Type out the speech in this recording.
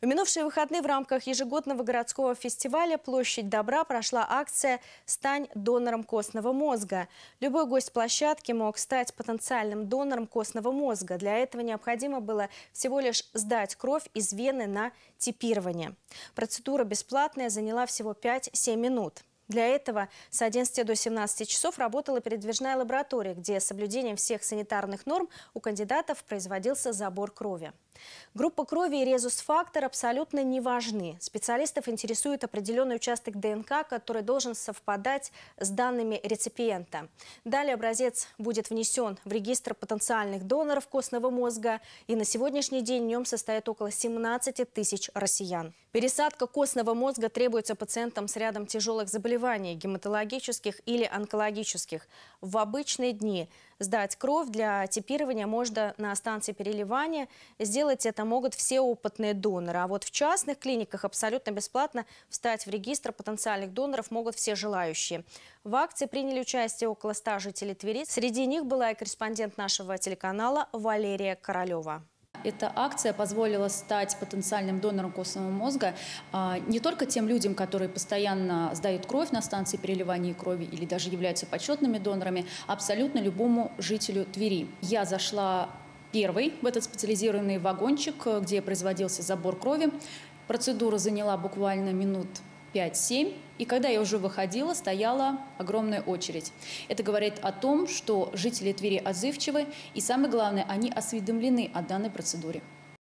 В минувшие выходные в рамках ежегодного городского фестиваля «Площадь добра» прошла акция «Стань донором костного мозга». Любой гость площадки мог стать потенциальным донором костного мозга. Для этого необходимо было всего лишь сдать кровь из вены на типирование. Процедура бесплатная, заняла всего 5-7 минут. Для этого с 11 до 17 часов работала передвижная лаборатория, где с соблюдением всех санитарных норм у кандидатов производился забор крови. Группа крови и резус-фактор абсолютно не важны. Специалистов интересует определенный участок ДНК, который должен совпадать с данными реципиента. Далее образец будет внесен в регистр потенциальных доноров костного мозга, и на сегодняшний день в нем состоит около 17 тысяч россиян. Пересадка костного мозга требуется пациентам с рядом тяжелых заболеваний, заболеваний гематологических или онкологических. В обычные дни сдать кровь для типирования можно на станции переливания. Сделать это могут все опытные доноры. А вот в частных клиниках абсолютно бесплатно встать в регистр потенциальных доноров могут все желающие. В акции приняли участие около 100 жителей Твери. Среди них была и корреспондент нашего телеканала Валерия Королева. Эта акция позволила стать потенциальным донором костного мозга а, не только тем людям, которые постоянно сдают кровь на станции переливания крови или даже являются почетными донорами, абсолютно любому жителю Твери. Я зашла первой в этот специализированный вагончик, где производился забор крови. Процедура заняла буквально минут 5-7. И когда я уже выходила, стояла огромная очередь. Это говорит о том, что жители Твери отзывчивы, и самое главное, они осведомлены о данной процедуре.